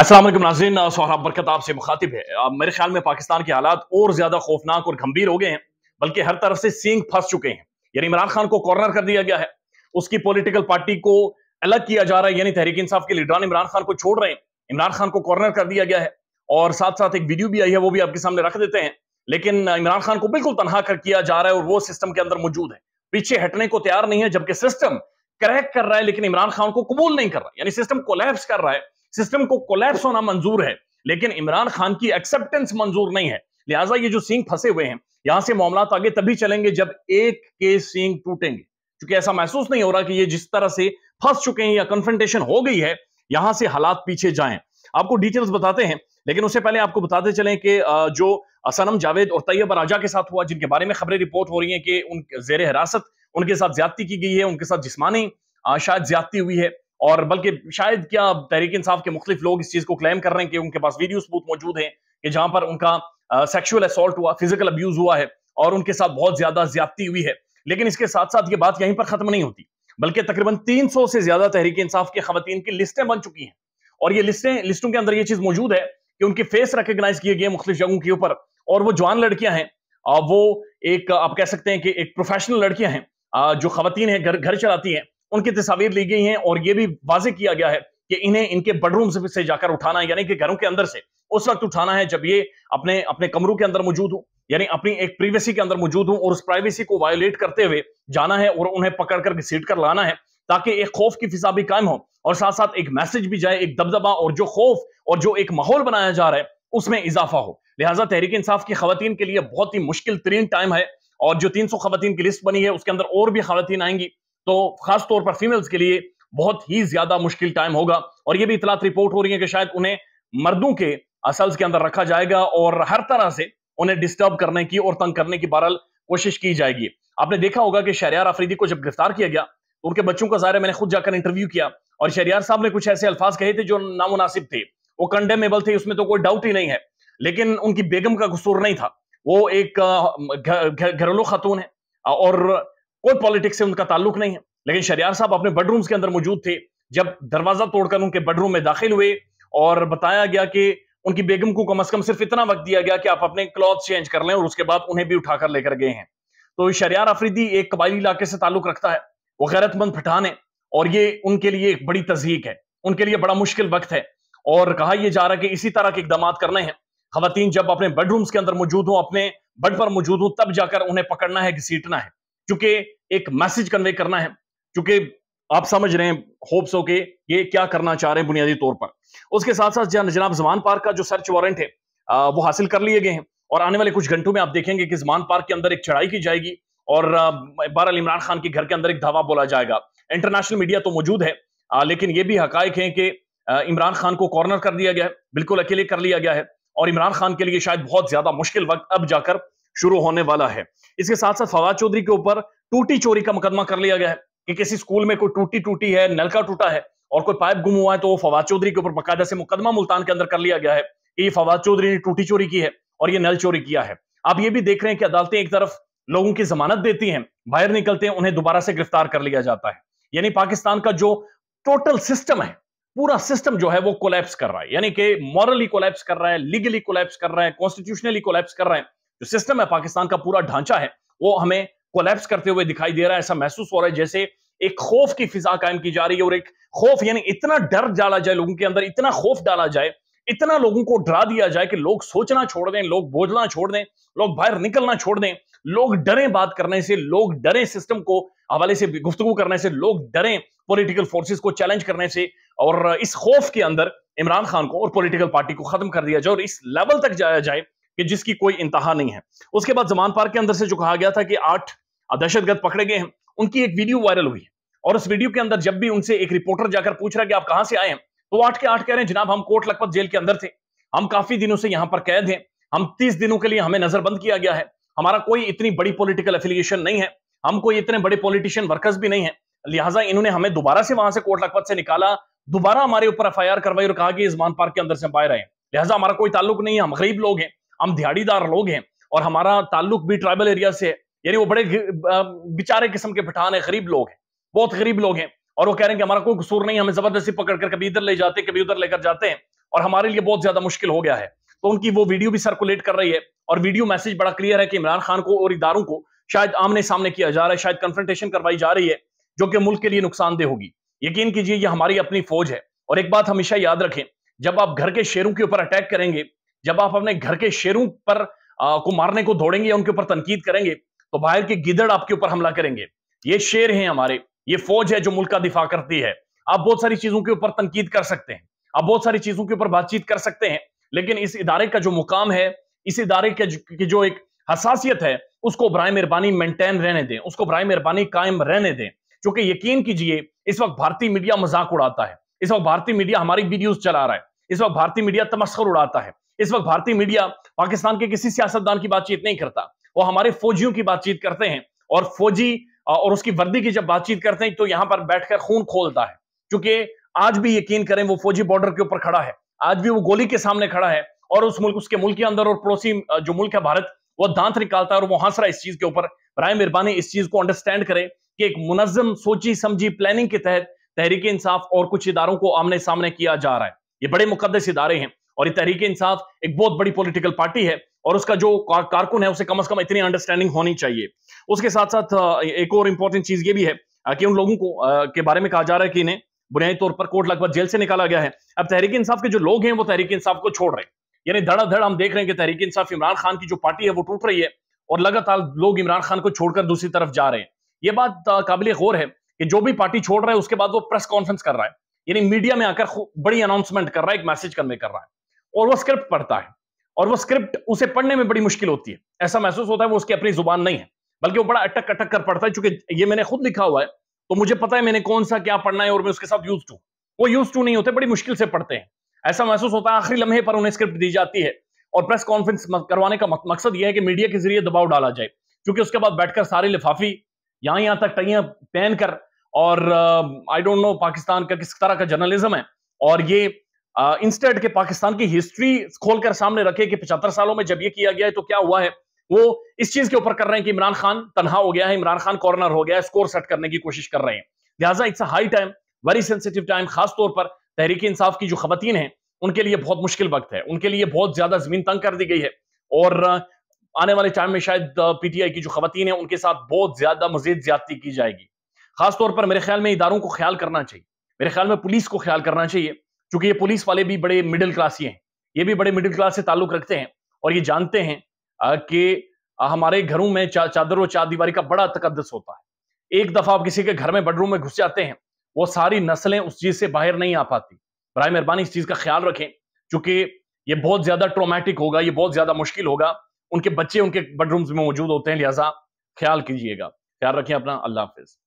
असलम नाजीन सोहराब बरकत आपसे मुखातिब है आप मेरे ख्याल में पाकिस्तान के हालात और ज्यादा खौफनाक और गंभीर हो गए हैं बल्कि हर तरफ से सींग फंस चुके हैं यानी इमरान खान को कॉर्नर कर दिया गया है उसकी पॉलिटिकल पार्टी को अलग किया जा रहा है यानी तहरीक इंसाफ के लीडरान इमरान खान को छोड़ रहे हैं इमरान खान को कॉर्नर कर दिया गया है और साथ साथ एक वीडियो भी आई है वो भी आपके सामने रख देते हैं लेकिन इमरान खान को बिल्कुल तनहा कर किया जा रहा है और वो सिस्टम के अंदर मौजूद है पीछे हटने को तैयार नहीं है जबकि सिस्टम क्रैक कर रहा है लेकिन इमरान खान को कबूल नहीं कर रहा यानी सिस्टम कोलैप्स कर रहा है सिस्टम को कोलैप्स होना मंजूर है लेकिन इमरान खान की एक्सेप्टेंस मंजूर नहीं है लिहाजा ये जो सिंह फंसे हुए हैं यहां से मामला आगे तभी चलेंगे जब एक के सिंह टूटेंगे क्योंकि ऐसा महसूस नहीं हो रहा कि ये जिस तरह से फंस चुके हैं या कन्फ्रंटेशन हो गई है यहां से हालात पीछे जाए आपको डिटेल्स बताते हैं लेकिन उससे पहले आपको बताते चलें कि जो असनम जावेद और तैयब राजा के साथ हुआ जिनके बारे में खबरें रिपोर्ट हो रही हैं कि उन जेर हिरासत उनके साथ ज्यादती की गई है उनके साथ जिसमानी शायद ज्यादती हुई है और बल्कि शायद क्या तहरीक इंसाफ के मुख्तु लोग इस चीज को क्लेम कर रहे हैं कि उनके पास वीडियो सबूत मौजूद हैं कि जहां पर उनका सेक्शुअल असोल्ट हुआ फिजिकल अब्यूज हुआ है और उनके साथ बहुत ज्यादा ज्यादती हुई है लेकिन इसके साथ साथ ये बात यहीं पर खत्म नहीं होती बल्कि तकरीबन 300 से ज्यादा तहरीक इंसाफ की खातन की लिस्टें बन चुकी हैं और ये लिस्टें लिस्टों के अंदर ये चीज मौजूद है कि उनके फेस रिकग्नाइज किए गए मुख्तु जगहों के ऊपर और वो जवान लड़कियां हैं वो एक आप कह सकते हैं कि एक प्रोफेशनल लड़कियां हैं जो खातन है घर घर चलाती हैं उनकी तस्वीर ली गई हैं और ये भी वाजे किया गया है कि इन्हें इनके बेडरूम से जाकर उठाना है यानी कि घरों के अंदर से उस वक्त उठाना है जब ये अपने अपने कमरों के अंदर मौजूद हो यानी अपनी एक प्राइवेसी के अंदर मौजूद हूँ और उस प्राइवेसी को वायोलेट करते हुए जाना है और उन्हें पकड़ कर घसीट कर लाना है ताकि एक खौफ की फिजा भी कायम हो और साथ साथ एक मैसेज भी जाए एक दबदबा और जो खौफ और जो एक माहौल बनाया जा रहा है उसमें इजाफा हो लिहाजा तहरीक इंसाफ की खातन के लिए बहुत ही मुश्किल तरीन टाइम है और जो तीन सौ की लिस्ट बनी है उसके अंदर और भी खातन आएंगी तो खासतौर पर फीमेल्स के लिए बहुत ही ज्यादा मुश्किल टाइम होगा और यह भी इतलात रिपोर्ट हो रही है कि शायद उन्हें मर्दों के असल्स के अंदर रखा जाएगा और हर तरह से उन्हें डिस्टर्ब करने की और तंग करने की बहरहाल कोशिश की जाएगी आपने देखा होगा कि शहरियार अफरीदी को जब गिरफ्तार किया गया तो उनके बच्चों का ज़ाहिर मैंने खुद जाकर इंटरव्यू किया और शहरियार साहब ने कुछ ऐसे अल्फाज कहे थे जो नामनासिब थे वो कंडेमेबल थे उसमें तो कोई डाउट ही नहीं है लेकिन उनकी बेगम का कसूर नहीं था वो एक घरेलू खातून है और कोई पॉलिटिक्स से उनका ताल्लुक नहीं है लेकिन शरियार साहब अपने बेडरूम्स के अंदर मौजूद थे जब दरवाजा तोड़कर उनके बेडरूम में दाखिल हुए और बताया गया कि उनकी बेगम को कम अज कम सिर्फ इतना वक्त दिया गया कि आप अपने क्लॉथ चेंज कर लें और उसके बाद उन्हें भी उठाकर लेकर गए हैं तो शरियार अफरीदी एक कबायली इलाके से ताल्लुक रखता है वो गैरतमंद पठान है और ये उनके लिए एक बड़ी तजहीक है उनके लिए बड़ा मुश्किल वक्त है और कहा यह जा रहा है कि इसी तरह के इकदाम करने हैं खातन जब अपने बेडरूम्स के अंदर मौजूद हों अपने बेड पर मौजूद हों तब जाकर उन्हें पकड़ना है घसीटना है चूंकि एक मैसेज कन्वे करना है चूंकि आप समझ रहे हैं होप्स हो के ये क्या करना चाह रहे हैं बुनियादी तौर पर उसके साथ साथ जनाब जमान पार्क का जो सर्च वारंट है वो हासिल कर लिए गए हैं और आने वाले कुछ घंटों में आप देखेंगे कि जमान पार्क के अंदर एक चढ़ाई की जाएगी और बहरअल इमरान खान के घर के अंदर एक धावा बोला जाएगा इंटरनेशनल मीडिया तो मौजूद है लेकिन ये भी हक है कि इमरान खान को कॉर्नर कर दिया गया है बिल्कुल अकेले कर लिया गया है और इमरान खान के लिए शायद बहुत ज्यादा मुश्किल वक्त अब जाकर शुरू होने वाला है इसके साथ साथ फवाद चौधरी के ऊपर टूटी चोरी का मुकदमा कर लिया गया है कि किसी स्कूल में कोई टूटी टूटी है नलका टूटा है और कोई पाइप गुम हुआ है तो वो फवाद चौधरी के ऊपर बकायदा से मुकदमा मुल्तान के अंदर कर लिया गया है कि ये फवाद चौधरी ने टूटी चोरी की है और ये नल चोरी किया है आप ये भी देख रहे हैं कि अदालतें एक तरफ लोगों की जमानत देती हैं बाहर निकलते हैं उन्हें दोबारा से गिरफ्तार कर लिया जाता है यानी पाकिस्तान का जो टोटल सिस्टम है पूरा सिस्टम जो है वो कोलैप्स कर रहा है यानी कि मॉरली कोलैप्स कर रहा है लीगली कोलैप्स कर रहा है कॉन्स्टिट्यूशनली कोलैप्स कर रहा है जो सिस्टम है पाकिस्तान का पूरा ढांचा है वो हमें कोलेप्स करते हुए दिखाई दे रहा है ऐसा महसूस हो रहा है जैसे एक खौफ की फिजा कायम की जा रही है और एक खौफ यानी इतना डर डाला जाए लोगों के अंदर इतना खौफ डाला जाए इतना लोगों को डरा दिया जाए कि लोग सोचना छोड़ दें लोग बोझना छोड़ दें लोग बाहर निकलना छोड़ दें लोग डरे बात करने से लोग डरे सिस्टम को हवाले से गुफ्तगु करने से लोग डरे पॉलिटिकल फोर्सेस को चैलेंज करने से और इस खौफ के अंदर इमरान खान को और पॉलिटिकल पार्टी को खत्म कर दिया जाए और इस लेवल तक जाया जाए कि जिसकी कोई इंतहा नहीं है उसके बाद जमान पार्क के अंदर से जो कहा गया था कि आठ दहशतगर्द पकड़े गए हैं उनकी एक वीडियो वायरल हुई है और उस वीडियो के अंदर जब भी उनसे एक रिपोर्टर जाकर पूछ रहा कि आप कहां से आए हैं तो आठ के आठ कह रहे हैं जनाब हम कोट लखपत जेल के अंदर थे हम काफी दिनों से यहां पर कैद हैं हम तीस दिनों के लिए हमें नजरबंद किया गया है हमारा कोई इतनी बड़ी पॉलिटिकल एफिलिएशन नहीं है हम कोई इतने बड़े पॉलिटिशियन वर्कर्स भी नहीं है लिहाजा इन्होंने हमें दोबारा से वहां से कोट लखपत से निकाला दोबारा हमारे ऊपर एफ करवाई और कहा कि इस पार्क के अंदर से हम बाहर आए लिहाजा हमारा कोई ताल्लुक नहीं है हम गरीब लोग हैं हम दिहाड़ीदार लोग हैं और हमारा ताल्लुक भी ट्राइबल एरिया से है यानी वो बड़े बेचारे किस्म के पठान है गरीब लोग हैं बहुत गरीब लोग हैं और वो कह रहे हैं कि हमारा कोई कसूर नहीं हमें जबरदस्ती पकड़कर कभी इधर ले जाते कभी उधर लेकर जाते हैं और हमारे लिए बहुत ज्यादा मुश्किल हो गया है तो उनकी वो वीडियो भी सर्कुलेट कर रही है और वीडियो मैसेज बड़ा क्लियर है कि इमरान खान को और इदारों को शायद आमने सामने किया जा रहा है शायद कन्फ्रंटेशन करवाई जा रही है जो कि मुल्क के लिए नुकसानदेह होगी यकीन कीजिए ये हमारी अपनी फौज है और एक बात हमेशा याद रखें जब आप घर के शेरों के ऊपर अटैक करेंगे जब आप अपने घर के शेरों पर आ, को मारने को दौड़ेंगे या उनके ऊपर तनकीद करेंगे तो बाहर के गिदड़ आपके ऊपर हमला करेंगे ये शेर हैं हमारे ये फौज है जो मुल्क का दिफा करती है आप बहुत सारी चीजों के ऊपर तनकीद कर सकते हैं आप बहुत सारी चीजों के ऊपर बातचीत कर सकते हैं लेकिन इस इदारे का जो मुकाम है इस इदारे की जो एक हसासियत है उसको ब्राय मेहरबानी मेंटेन रहने दें उसको ब्राय मेहरबानी कायम रहने दें क्योंकि यकीन कीजिए इस वक्त भारतीय मीडिया मजाक उड़ाता है इस वक्त भारतीय मीडिया हमारी वीडियोज चला रहा है इस वक्त भारतीय मीडिया तमस्कर उड़ाता है इस वक्त भारतीय मीडिया पाकिस्तान के किसी सियासतदान की बातचीत नहीं करता वो हमारे फौजियों की बातचीत करते हैं और फौजी और उसकी वर्दी की जब बातचीत करते हैं तो यहां पर बैठकर खून खोलता है क्योंकि आज भी यकीन करें वो फौजी बॉर्डर के ऊपर खड़ा है आज भी वो गोली के सामने खड़ा है और उस मुल्क उसके मुल्क के अंदर और पड़ोसी जो मुल्क है भारत वो दांत निकालता है और वो हंसरा इस चीज के ऊपर राय मेहरबानी इस चीज को अंडरस्टैंड करे कि एक मुनजम सोची समझी प्लानिंग के तहत तहरीक इंसाफ और कुछ इदारों को आमने सामने किया जा रहा है ये बड़े मुकदस इदारे हैं और ये तहरीक इंसाफ एक बहुत बड़ी पॉलिटिकल पार्टी है और उसका जो कार, कारकुन है उसे कम अज कम इतनी अंडरस्टैंडिंग होनी चाहिए उसके साथ साथ एक और इंपॉर्टेंट चीज ये भी है कि उन लोगों को के बारे में कहा जा रहा है कि इन्हें बुनियादी तौर पर कोर्ट लगभग जेल से निकाला गया है अब तहरीक इंसाफ के जो लोग हैं वो तहरीक इंसाफ को छोड़ रहे हैं यानी धड़ाधड़ हम देख रहे हैं कि तहरीक इंसाफ इमरान खान की जो पार्टी है वो टूट रही है और लगातार लोग इमरान खान को छोड़कर दूसरी तरफ जा रहे हैं ये बात काबिल गौर है कि जो भी पार्टी छोड़ रहा है उसके बाद वो प्रेस कॉन्फ्रेंस कर रहा है यानी मीडिया में आकर बड़ी अनाउंसमेंट कर रहा है एक मैसेज कन्वे कर रहा है और वो स्क्रिप्ट पढ़ता है और वो स्क्रिप्ट उसे पढ़ने में बड़ी मुश्किल होती है ऐसा महसूस होता है वो उसकी अपनी जुबान नहीं है बल्कि वो बड़ा अटक अटक कर पढ़ता है चूंकि ये मैंने खुद लिखा हुआ है तो मुझे पता है मैंने कौन सा क्या पढ़ना है और मैं उसके साथ यूज टू वो यूज टू नहीं होते बड़ी मुश्किल से पढ़ते हैं ऐसा महसूस होता है आखिरी लम्हे पर उन्हें स्क्रिप्ट दी जाती है और प्रेस कॉन्फ्रेंस करवाने का मकसद यह है कि मीडिया के जरिए दबाव डाला जाए क्योंकि उसके बाद बैठकर सारे लिफाफी यहां यहां तक टैया पहनकर और आई डोंट नो पाकिस्तान का किस तरह का जर्नलिज्म है और ये इंस्टेड के पाकिस्तान की हिस्ट्री खोलकर सामने रखे कि पचहत्तर सालों में जब ये किया गया है तो क्या हुआ है वो इस चीज के ऊपर कर रहे हैं कि इमरान खान तनहा हो गया है इमरान खान कॉर्नर हो गया है स्कोर सेट करने की कोशिश कर रहे हैं लिहाजा it's high time very sensitive time खासतौर पर तहरीकी इंसाफ की जो खवतन है उनके लिए बहुत मुश्किल वक्त है उनके लिए बहुत ज्यादा जमीन तंग कर दी गई है और आने वाले टाइम में शायद पीटीआई की जो खवतन है उनके साथ बहुत ज्यादा मजीद ज्यादती की जाएगी खासतौर पर मेरे ख्याल में इदारों को ख्याल करना चाहिए मेरे ख्याल में पुलिस को ख्याल करना चाहिए चूंकि ये पुलिस वाले भी बड़े मिडिल क्लास ही हैं ये भी बड़े मिडिल क्लास से ताल्लुक रखते हैं और ये जानते हैं कि हमारे घरों में चा, चादर और चार दीवारी का बड़ा तकदस होता है एक दफा आप किसी के घर में बेडरूम में घुस जाते हैं वो सारी नस्लें उस चीज से बाहर नहीं आ पाती बर मेहरबानी इस चीज का ख्याल रखें चूंकि ये बहुत ज्यादा ट्रोमेटिक होगा ये बहुत ज्यादा मुश्किल होगा उनके बच्चे उनके बेडरूम्स में मौजूद होते हैं लिहाजा ख्याल कीजिएगा ख्याल रखें अपना अल्लाह हाफिज़